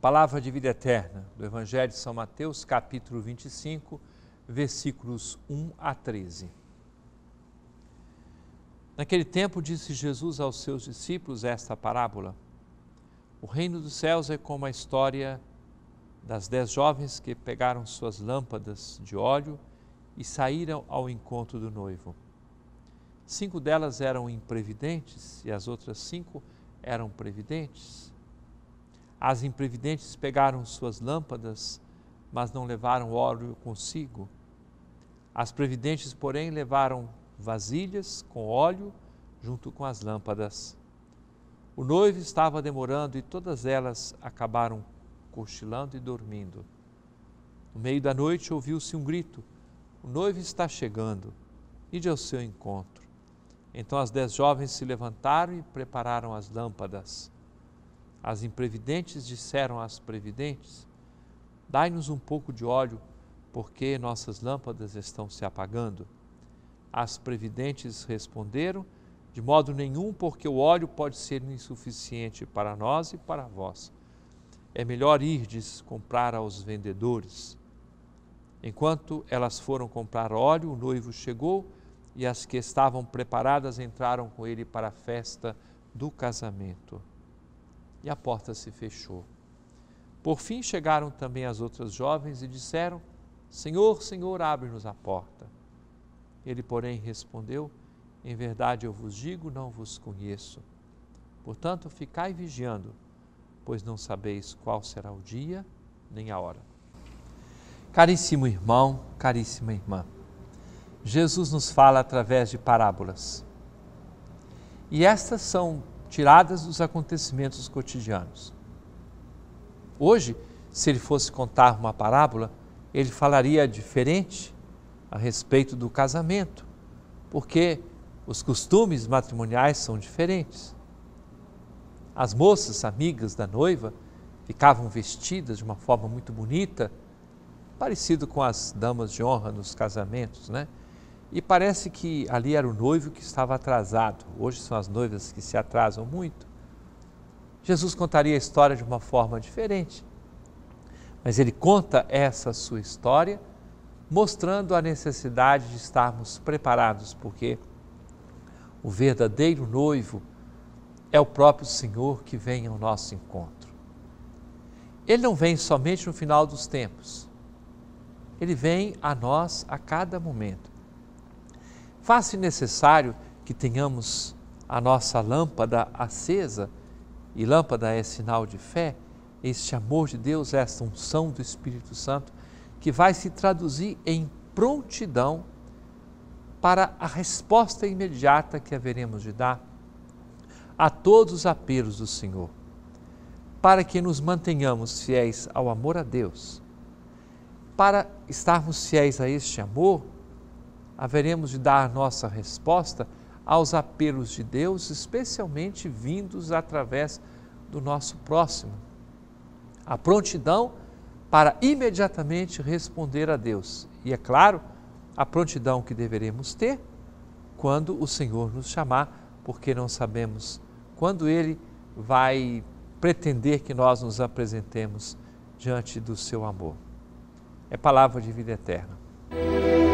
Palavra de vida eterna do Evangelho de São Mateus, capítulo 25, versículos 1 a 13. Naquele tempo disse Jesus aos seus discípulos esta parábola: O reino dos céus é como a história das dez jovens que pegaram suas lâmpadas de óleo e saíram ao encontro do noivo. Cinco delas eram imprevidentes e as outras cinco eram previdentes. As imprevidentes pegaram suas lâmpadas, mas não levaram óleo consigo. As previdentes, porém, levaram vasilhas com óleo junto com as lâmpadas. O noivo estava demorando e todas elas acabaram cochilando e dormindo. No meio da noite ouviu-se um grito: O noivo está chegando, ide ao seu encontro. Então as dez jovens se levantaram e prepararam as lâmpadas. As imprevidentes disseram às previdentes: Dai-nos um pouco de óleo, porque nossas lâmpadas estão se apagando. As previdentes responderam: De modo nenhum, porque o óleo pode ser insuficiente para nós e para vós. É melhor irdes comprar aos vendedores. Enquanto elas foram comprar óleo, o noivo chegou e as que estavam preparadas entraram com ele para a festa do casamento e a porta se fechou. Por fim chegaram também as outras jovens e disseram: Senhor, Senhor, abre-nos a porta. Ele, porém, respondeu: Em verdade eu vos digo, não vos conheço. Portanto, ficai vigiando, pois não sabeis qual será o dia nem a hora. Caríssimo irmão, caríssima irmã, Jesus nos fala através de parábolas. E estas são tiradas dos acontecimentos cotidianos. Hoje, se ele fosse contar uma parábola, ele falaria diferente a respeito do casamento, porque os costumes matrimoniais são diferentes. As moças amigas da noiva ficavam vestidas de uma forma muito bonita, parecido com as damas de honra nos casamentos, né? E parece que ali era o noivo que estava atrasado. Hoje são as noivas que se atrasam muito. Jesus contaria a história de uma forma diferente. Mas ele conta essa sua história mostrando a necessidade de estarmos preparados, porque o verdadeiro noivo é o próprio Senhor que vem ao nosso encontro. Ele não vem somente no final dos tempos. Ele vem a nós a cada momento faz-se necessário que tenhamos a nossa lâmpada acesa, e lâmpada é sinal de fé, este amor de Deus, esta unção do Espírito Santo, que vai se traduzir em prontidão para a resposta imediata que haveremos de dar a todos os apelos do Senhor, para que nos mantenhamos fiéis ao amor a Deus. Para estarmos fiéis a este amor, haveremos de dar nossa resposta aos apelos de Deus, especialmente vindos através do nosso próximo. A prontidão para imediatamente responder a Deus. E é claro, a prontidão que deveremos ter quando o Senhor nos chamar, porque não sabemos quando Ele vai pretender que nós nos apresentemos diante do seu amor. É palavra de vida eterna.